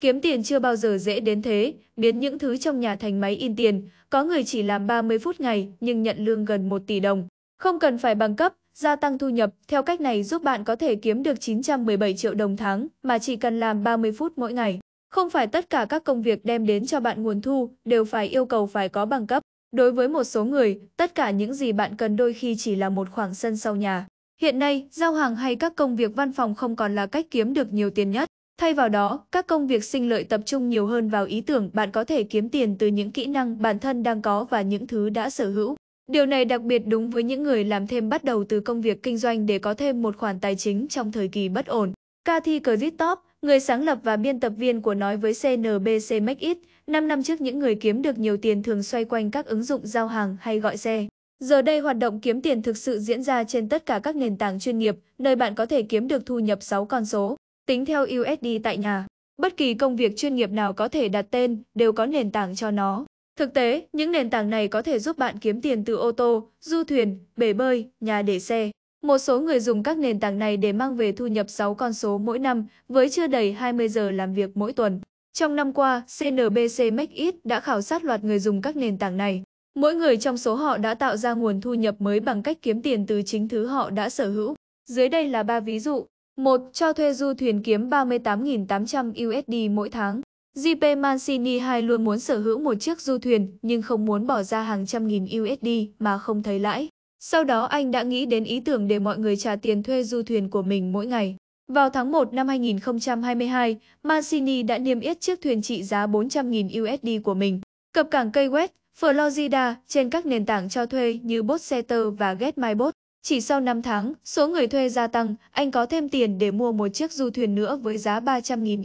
Kiếm tiền chưa bao giờ dễ đến thế, biến những thứ trong nhà thành máy in tiền, có người chỉ làm 30 phút ngày nhưng nhận lương gần 1 tỷ đồng. Không cần phải bằng cấp, gia tăng thu nhập, theo cách này giúp bạn có thể kiếm được 917 triệu đồng tháng mà chỉ cần làm 30 phút mỗi ngày. Không phải tất cả các công việc đem đến cho bạn nguồn thu đều phải yêu cầu phải có bằng cấp. Đối với một số người, tất cả những gì bạn cần đôi khi chỉ là một khoảng sân sau nhà. Hiện nay, giao hàng hay các công việc văn phòng không còn là cách kiếm được nhiều tiền nhất. Thay vào đó, các công việc sinh lợi tập trung nhiều hơn vào ý tưởng bạn có thể kiếm tiền từ những kỹ năng bản thân đang có và những thứ đã sở hữu. Điều này đặc biệt đúng với những người làm thêm bắt đầu từ công việc kinh doanh để có thêm một khoản tài chính trong thời kỳ bất ổn. Cathy Christop, người sáng lập và biên tập viên của Nói với CNBC Make It, 5 năm trước những người kiếm được nhiều tiền thường xoay quanh các ứng dụng giao hàng hay gọi xe. Giờ đây hoạt động kiếm tiền thực sự diễn ra trên tất cả các nền tảng chuyên nghiệp, nơi bạn có thể kiếm được thu nhập 6 con số. Tính theo USD tại nhà, bất kỳ công việc chuyên nghiệp nào có thể đặt tên đều có nền tảng cho nó. Thực tế, những nền tảng này có thể giúp bạn kiếm tiền từ ô tô, du thuyền, bể bơi, nhà để xe. Một số người dùng các nền tảng này để mang về thu nhập 6 con số mỗi năm với chưa đầy 20 giờ làm việc mỗi tuần. Trong năm qua, CNBC Make It đã khảo sát loạt người dùng các nền tảng này. Mỗi người trong số họ đã tạo ra nguồn thu nhập mới bằng cách kiếm tiền từ chính thứ họ đã sở hữu. Dưới đây là ba ví dụ. 1. Cho thuê du thuyền kiếm 38.800 USD mỗi tháng. JP Mancini 2 luôn muốn sở hữu một chiếc du thuyền nhưng không muốn bỏ ra hàng trăm nghìn USD mà không thấy lãi. Sau đó anh đã nghĩ đến ý tưởng để mọi người trả tiền thuê du thuyền của mình mỗi ngày. Vào tháng 1 năm 2022, Mancini đã niêm yết chiếc thuyền trị giá 400.000 USD của mình. Cập cảng cây West, Florida trên các nền tảng cho thuê như Botsetter và GetMyBot. Chỉ sau 5 tháng, số người thuê gia tăng, anh có thêm tiền để mua một chiếc du thuyền nữa với giá 300.000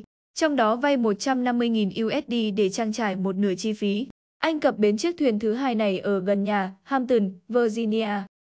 USD, trong đó vay 150.000 USD để trang trải một nửa chi phí. Anh cập bến chiếc thuyền thứ hai này ở gần nhà, Hampton, Virginia.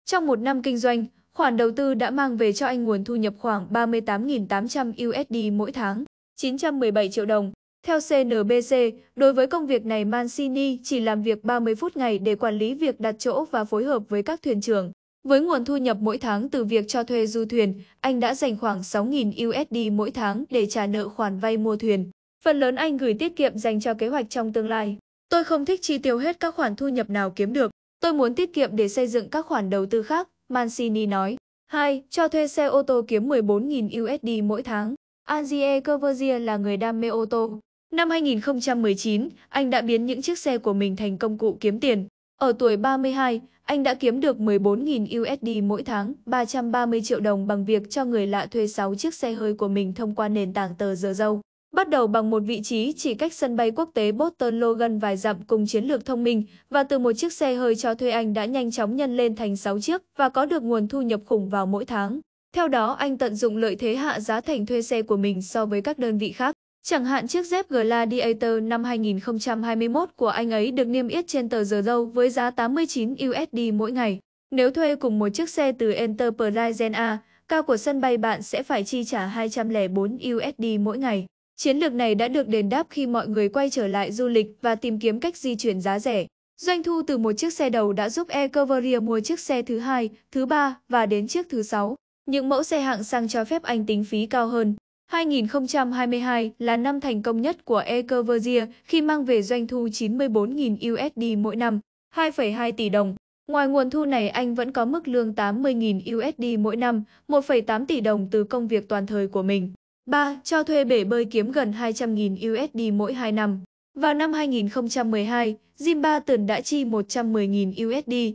Trong một năm kinh doanh, khoản đầu tư đã mang về cho anh nguồn thu nhập khoảng 38.800 USD mỗi tháng, 917 triệu đồng. Theo CNBC, đối với công việc này Mancini chỉ làm việc 30 phút ngày để quản lý việc đặt chỗ và phối hợp với các thuyền trưởng. Với nguồn thu nhập mỗi tháng từ việc cho thuê du thuyền, anh đã dành khoảng 6.000 USD mỗi tháng để trả nợ khoản vay mua thuyền. Phần lớn anh gửi tiết kiệm dành cho kế hoạch trong tương lai. Tôi không thích chi tiêu hết các khoản thu nhập nào kiếm được. Tôi muốn tiết kiệm để xây dựng các khoản đầu tư khác, Mancini nói. 2. Cho thuê xe ô tô kiếm 14.000 USD mỗi tháng. Angie Coverzier là người đam mê ô tô. Năm 2019, anh đã biến những chiếc xe của mình thành công cụ kiếm tiền. Ở tuổi 32, anh đã kiếm được 14.000 USD mỗi tháng, 330 triệu đồng bằng việc cho người lạ thuê 6 chiếc xe hơi của mình thông qua nền tảng tờ giờ dâu. Bắt đầu bằng một vị trí chỉ cách sân bay quốc tế Boston Logan vài dặm cùng chiến lược thông minh và từ một chiếc xe hơi cho thuê anh đã nhanh chóng nhân lên thành 6 chiếc và có được nguồn thu nhập khủng vào mỗi tháng. Theo đó, anh tận dụng lợi thế hạ giá thành thuê xe của mình so với các đơn vị khác. Chẳng hạn chiếc dép Gladiator năm 2021 của anh ấy được niêm yết trên tờ giờ dâu với giá 89 USD mỗi ngày. Nếu thuê cùng một chiếc xe từ Enterprise A, cao của sân bay bạn sẽ phải chi trả 204 USD mỗi ngày. Chiến lược này đã được đền đáp khi mọi người quay trở lại du lịch và tìm kiếm cách di chuyển giá rẻ. Doanh thu từ một chiếc xe đầu đã giúp Ecoveria mua chiếc xe thứ hai, thứ ba và đến chiếc thứ sáu. Những mẫu xe hạng sang cho phép anh tính phí cao hơn. 2022 là năm thành công nhất của Ecovergia khi mang về doanh thu 94.000 USD mỗi năm, 2,2 tỷ đồng. Ngoài nguồn thu này, anh vẫn có mức lương 80.000 USD mỗi năm, 1,8 tỷ đồng từ công việc toàn thời của mình. 3. Cho thuê bể bơi kiếm gần 200.000 USD mỗi 2 năm. Vào năm 2012, Zimba Tần đã chi 110.000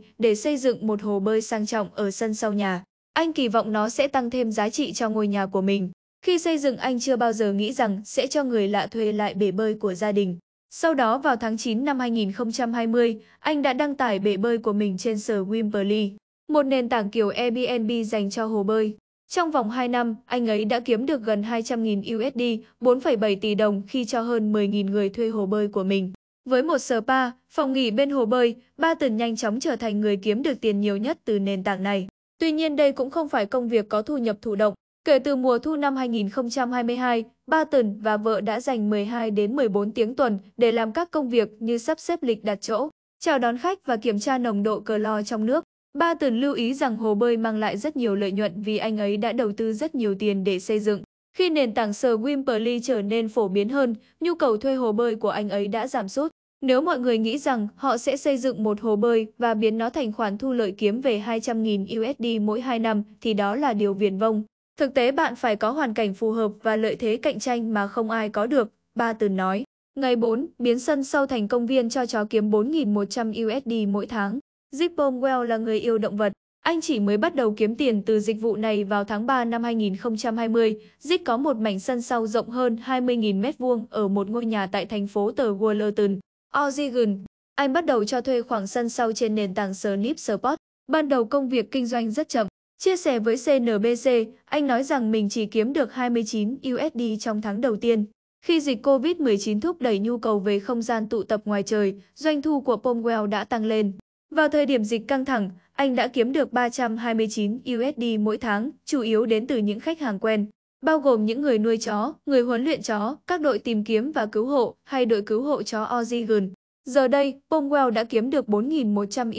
USD để xây dựng một hồ bơi sang trọng ở sân sau nhà. Anh kỳ vọng nó sẽ tăng thêm giá trị cho ngôi nhà của mình. Khi xây dựng anh chưa bao giờ nghĩ rằng sẽ cho người lạ thuê lại bể bơi của gia đình. Sau đó vào tháng 9 năm 2020, anh đã đăng tải bể bơi của mình trên sở Wimberley, một nền tảng kiểu Airbnb dành cho hồ bơi. Trong vòng 2 năm, anh ấy đã kiếm được gần 200.000 USD, 4,7 tỷ đồng khi cho hơn 10.000 người thuê hồ bơi của mình. Với một spa, phòng nghỉ bên hồ bơi, Ba Tần nhanh chóng trở thành người kiếm được tiền nhiều nhất từ nền tảng này. Tuy nhiên đây cũng không phải công việc có thu nhập thụ động, Kể từ mùa thu năm 2022, Barton và vợ đã dành 12 đến 14 tiếng tuần để làm các công việc như sắp xếp lịch đặt chỗ, chào đón khách và kiểm tra nồng độ cờ lo trong nước. Barton lưu ý rằng hồ bơi mang lại rất nhiều lợi nhuận vì anh ấy đã đầu tư rất nhiều tiền để xây dựng. Khi nền tảng sờ Wimperly trở nên phổ biến hơn, nhu cầu thuê hồ bơi của anh ấy đã giảm sút. Nếu mọi người nghĩ rằng họ sẽ xây dựng một hồ bơi và biến nó thành khoản thu lợi kiếm về 200.000 USD mỗi 2 năm thì đó là điều viển vông. Thực tế bạn phải có hoàn cảnh phù hợp và lợi thế cạnh tranh mà không ai có được, Ba Từ nói. Ngày 4, biến sân sau thành công viên cho chó kiếm 4.100 USD mỗi tháng. Zip là người yêu động vật. Anh chỉ mới bắt đầu kiếm tiền từ dịch vụ này vào tháng 3 năm 2020. Zip có một mảnh sân sau rộng hơn 20.000 m2 ở một ngôi nhà tại thành phố tờ Wallerton, Oregon. Anh bắt đầu cho thuê khoảng sân sau trên nền tảng Snip Sport. Ban đầu công việc kinh doanh rất chậm, Chia sẻ với CNBC, anh nói rằng mình chỉ kiếm được 29 USD trong tháng đầu tiên. Khi dịch COVID-19 thúc đẩy nhu cầu về không gian tụ tập ngoài trời, doanh thu của Pomwell đã tăng lên. Vào thời điểm dịch căng thẳng, anh đã kiếm được 329 USD mỗi tháng, chủ yếu đến từ những khách hàng quen, bao gồm những người nuôi chó, người huấn luyện chó, các đội tìm kiếm và cứu hộ hay đội cứu hộ chó Oregon. Giờ đây, Pomwell đã kiếm được 4.100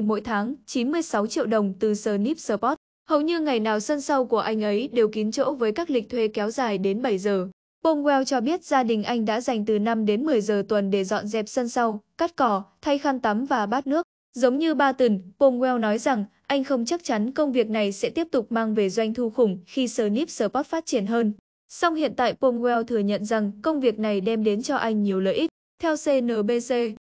USD mỗi tháng, 96 triệu đồng từ Snip Sport. Hầu như ngày nào sân sau của anh ấy đều kín chỗ với các lịch thuê kéo dài đến 7 giờ. Pomwell cho biết gia đình anh đã dành từ 5 đến 10 giờ tuần để dọn dẹp sân sau, cắt cỏ, thay khăn tắm và bát nước. Giống như ba tuần, Pomwell nói rằng anh không chắc chắn công việc này sẽ tiếp tục mang về doanh thu khủng khi Snip Sport phát triển hơn. Song hiện tại Pomwell thừa nhận rằng công việc này đem đến cho anh nhiều lợi ích. Theo CNBC,